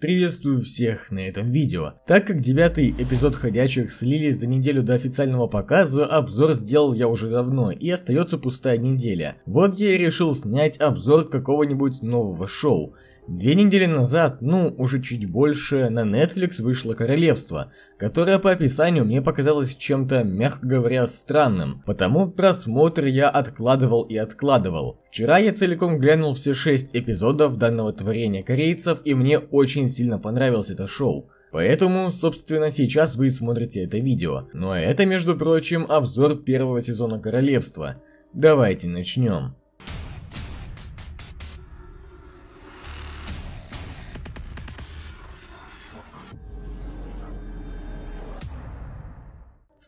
Приветствую всех на этом видео. Так как девятый эпизод «Ходячих» слили за неделю до официального показа, обзор сделал я уже давно и остается пустая неделя. Вот я и решил снять обзор какого-нибудь нового шоу. Две недели назад, ну, уже чуть больше, на Netflix вышло «Королевство», которое по описанию мне показалось чем-то, мягко говоря, странным, потому просмотр я откладывал и откладывал. Вчера я целиком глянул все шесть эпизодов данного творения корейцев, и мне очень сильно понравилось это шоу. Поэтому, собственно, сейчас вы смотрите это видео. Но ну, а это, между прочим, обзор первого сезона «Королевства». Давайте начнем.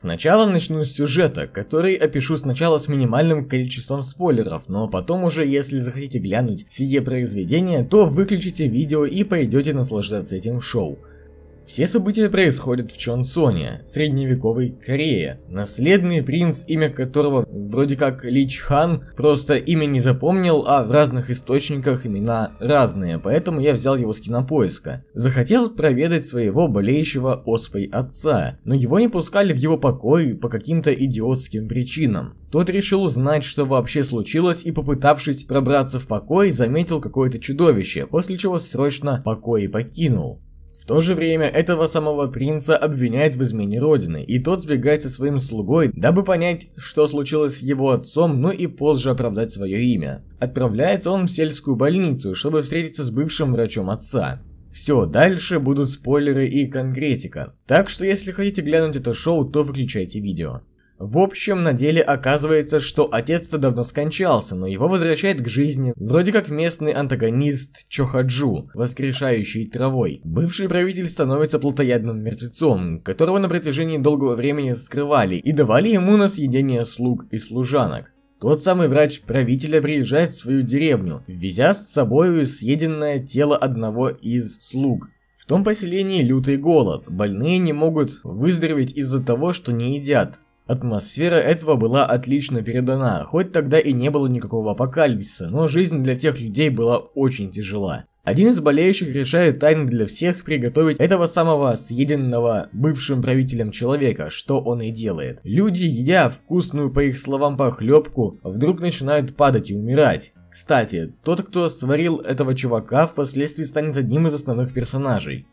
Сначала начну с сюжета, который опишу сначала с минимальным количеством спойлеров, но потом уже, если захотите глянуть сие произведение, то выключите видео и пойдете наслаждаться этим шоу. Все события происходят в Чонсоне, средневековой Корее. Наследный принц, имя которого вроде как Лич Хан, просто имя не запомнил, а в разных источниках имена разные, поэтому я взял его с кинопоиска. Захотел проведать своего болеющего оспой отца, но его не пускали в его покой по каким-то идиотским причинам. Тот решил узнать, что вообще случилось, и попытавшись пробраться в покой, заметил какое-то чудовище, после чего срочно покой покинул. В то же время этого самого принца обвиняют в измене родины, и тот сбегает со своим слугой, дабы понять, что случилось с его отцом, ну и позже оправдать свое имя. Отправляется он в сельскую больницу, чтобы встретиться с бывшим врачом отца. Все, дальше будут спойлеры и конкретика. Так что если хотите глянуть это шоу, то выключайте видео. В общем, на деле оказывается, что отец-то давно скончался, но его возвращает к жизни вроде как местный антагонист Чохаджу, воскрешающий травой. Бывший правитель становится плотоядным мертвецом, которого на протяжении долгого времени скрывали и давали ему на съедение слуг и служанок. Тот самый врач правителя приезжает в свою деревню, везя с собою съеденное тело одного из слуг, в том поселении лютый голод, больные не могут выздороветь из-за того, что не едят. Атмосфера этого была отлично передана, хоть тогда и не было никакого апокалипсиса, но жизнь для тех людей была очень тяжела. Один из болеющих решает тайно для всех приготовить этого самого съеденного бывшим правителем человека, что он и делает. Люди, едя вкусную, по их словам, похлебку, вдруг начинают падать и умирать. Кстати, тот, кто сварил этого чувака, впоследствии станет одним из основных персонажей.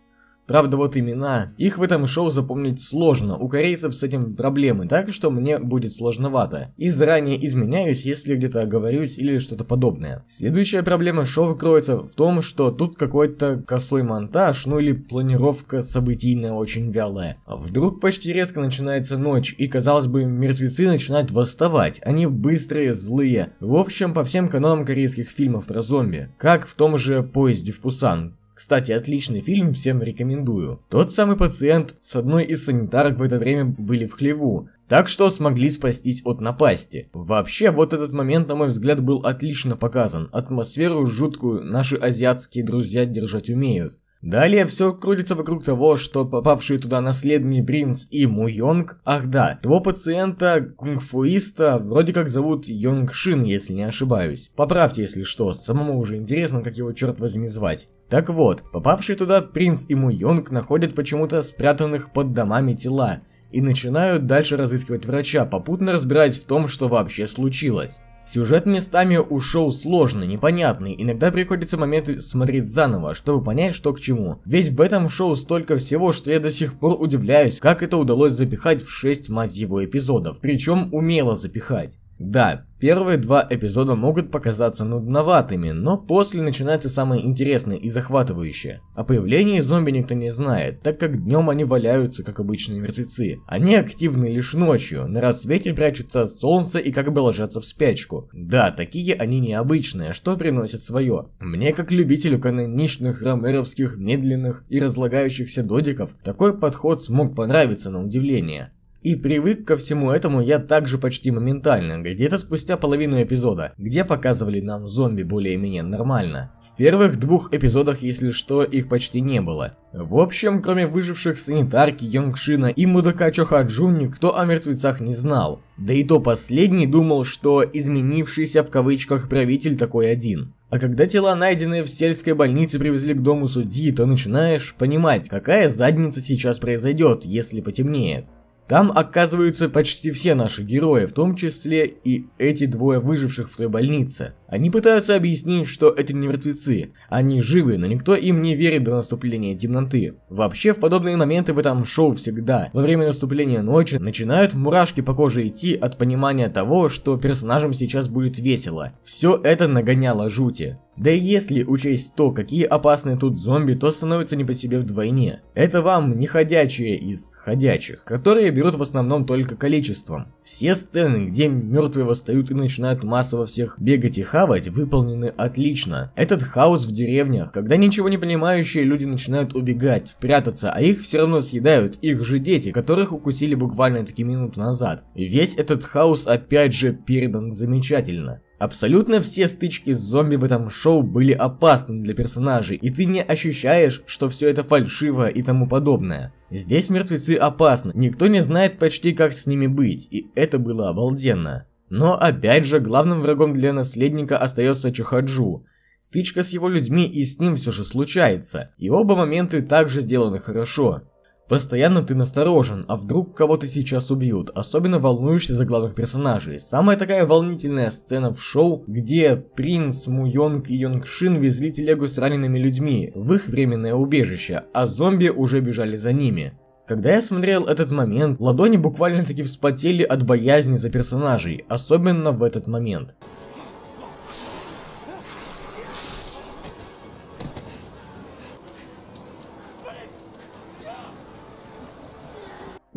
Правда, вот имена. Их в этом шоу запомнить сложно, у корейцев с этим проблемы, так что мне будет сложновато. И заранее изменяюсь, если где-то оговорюсь или что-то подобное. Следующая проблема шоу кроется в том, что тут какой-то косой монтаж, ну или планировка событийная очень вялая. вдруг почти резко начинается ночь, и казалось бы, мертвецы начинают восставать. Они быстрые, злые. В общем, по всем канонам корейских фильмов про зомби. Как в том же поезде в Пусан. Кстати, отличный фильм, всем рекомендую. Тот самый пациент с одной из санитарок в это время были в хлеву, так что смогли спастись от напасти. Вообще, вот этот момент, на мой взгляд, был отлично показан. Атмосферу жуткую наши азиатские друзья держать умеют. Далее все крутится вокруг того, что попавшие туда наследный принц и Му Йонг, ах да, того пациента, кунг-фуиста, вроде как зовут Йонг Шин, если не ошибаюсь. Поправьте, если что, самому уже интересно, как его черт возьми звать. Так вот, попавшие туда принц и Му Йонг находят почему-то спрятанных под домами тела, и начинают дальше разыскивать врача, попутно разбираясь в том, что вообще случилось. Сюжет местами ушел сложный, непонятный, иногда приходится моменты смотреть заново, чтобы понять, что к чему. Ведь в этом шоу столько всего, что я до сих пор удивляюсь, как это удалось запихать в 6, мать его, эпизодов. Причем умело запихать. Да, первые два эпизода могут показаться нудноватыми, но после начинается самое интересное и захватывающее. О появлении зомби никто не знает, так как днем они валяются, как обычные мертвецы. Они активны лишь ночью, на рассвете прячутся от солнца и как бы ложатся в спячку. Да, такие они необычные, что приносят свое. Мне, как любителю каноничных, ромеровских, медленных и разлагающихся додиков, такой подход смог понравиться на удивление. И привык ко всему этому я также почти моментально, где-то спустя половину эпизода, где показывали нам зомби более-менее нормально. В первых двух эпизодах, если что, их почти не было. В общем, кроме выживших санитарки Йонгшина и мудака Чохаджун, никто о мертвецах не знал. Да и то последний думал, что изменившийся в кавычках правитель такой один. А когда тела, найденные в сельской больнице, привезли к дому судьи, то начинаешь понимать, какая задница сейчас произойдет, если потемнеет. Там оказываются почти все наши герои, в том числе и эти двое выживших в той больнице. Они пытаются объяснить, что это не мертвецы. Они живы, но никто им не верит до наступления темноты. Вообще, в подобные моменты в этом шоу всегда, во время наступления ночи, начинают мурашки по коже идти от понимания того, что персонажам сейчас будет весело. Все это нагоняло жути. Да и если учесть то, какие опасные тут зомби, то становится не по себе вдвойне. Это вам не ходячие из ходячих, которые берут в основном только количеством. Все сцены, где мертвые восстают и начинают массово всех бегать и хавать, выполнены отлично. Этот хаос в деревнях, когда ничего не понимающие люди начинают убегать, прятаться, а их все равно съедают их же дети, которых укусили буквально таки минуту назад. весь этот хаос опять же передан замечательно. Абсолютно все стычки с зомби в этом шоу были опасны для персонажей, и ты не ощущаешь, что все это фальшиво и тому подобное. Здесь мертвецы опасны, никто не знает почти как с ними быть, и это было обалденно. Но опять же, главным врагом для наследника остается Чухаджу. Стычка с его людьми и с ним все же случается, и оба моменты также сделаны хорошо. Постоянно ты насторожен, а вдруг кого-то сейчас убьют. Особенно волнуешься за главных персонажей. Самая такая волнительная сцена в шоу, где принц Муйонг и Йонгшин везли телегу с ранеными людьми в их временное убежище, а зомби уже бежали за ними. Когда я смотрел этот момент, ладони буквально-таки вспотели от боязни за персонажей, особенно в этот момент.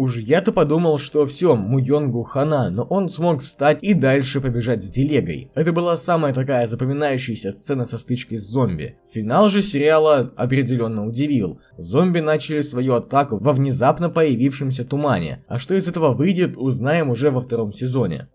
Уж я-то подумал, что все, Муйонгу хана, но он смог встать и дальше побежать с телегой. Это была самая такая запоминающаяся сцена со стычкой с зомби. Финал же сериала определенно удивил. Зомби начали свою атаку во внезапно появившемся тумане. А что из этого выйдет, узнаем уже во втором сезоне.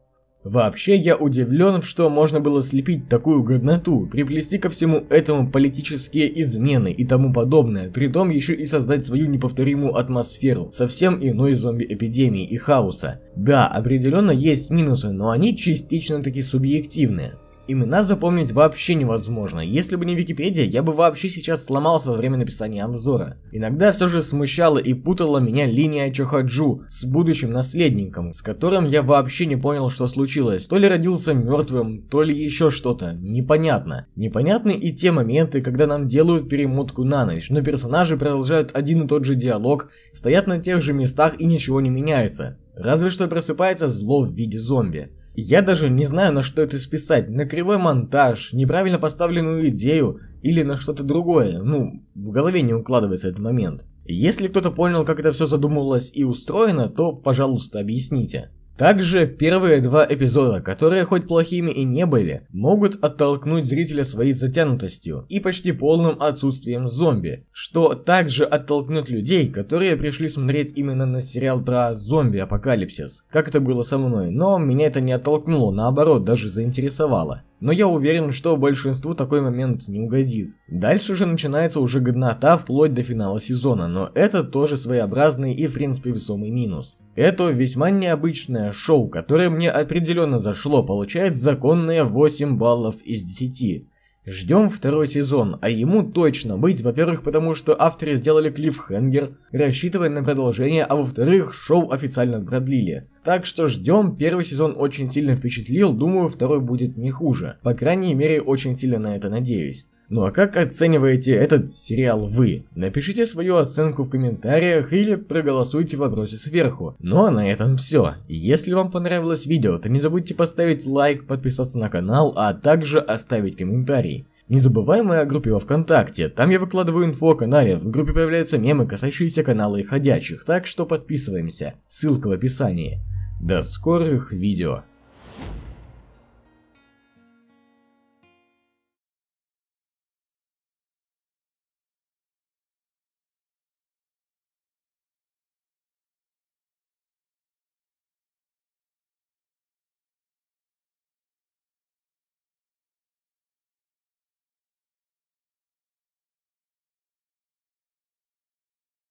Вообще, я удивлен, что можно было слепить такую годноту, приплести ко всему этому политические измены и тому подобное, при том еще и создать свою неповторимую атмосферу, совсем иной зомби-эпидемии и хаоса. Да, определенно есть минусы, но они частично таки субъективные. Имена запомнить вообще невозможно. Если бы не Википедия, я бы вообще сейчас сломался во время написания обзора. Иногда все же смущала и путала меня линия Чохаджу с будущим наследником, с которым я вообще не понял, что случилось. То ли родился мертвым, то ли еще что-то. Непонятно. Непонятны и те моменты, когда нам делают перемотку на ночь, но персонажи продолжают один и тот же диалог, стоят на тех же местах и ничего не меняется. Разве что просыпается зло в виде зомби. Я даже не знаю, на что это списать. На кривой монтаж, неправильно поставленную идею или на что-то другое. Ну, в голове не укладывается этот момент. Если кто-то понял, как это все задумывалось и устроено, то, пожалуйста, объясните. Также первые два эпизода, которые хоть плохими и не были, могут оттолкнуть зрителя своей затянутостью и почти полным отсутствием зомби, что также оттолкнет людей, которые пришли смотреть именно на сериал про зомби-апокалипсис, как это было со мной, но меня это не оттолкнуло, наоборот, даже заинтересовало но я уверен, что большинству такой момент не угодит. Дальше же начинается уже годнота вплоть до финала сезона, но это тоже своеобразный и в принципе весомый минус. Это весьма необычное шоу, которое мне определенно зашло, получает законные 8 баллов из 10. Ждем второй сезон, а ему точно быть, во-первых, потому что авторы сделали клиффхенгер, рассчитывая на продолжение, а во-вторых, шоу официально продлили. Так что ждем, первый сезон очень сильно впечатлил, думаю, второй будет не хуже. По крайней мере, очень сильно на это надеюсь. Ну а как оцениваете этот сериал вы? Напишите свою оценку в комментариях или проголосуйте в вопросе сверху. Ну а на этом все. Если вам понравилось видео, то не забудьте поставить лайк, подписаться на канал, а также оставить комментарий. Не забываем и о группе во ВКонтакте, там я выкладываю инфо о канале, в группе появляются мемы, касающиеся канала и ходячих, так что подписываемся, ссылка в описании. До скорых видео!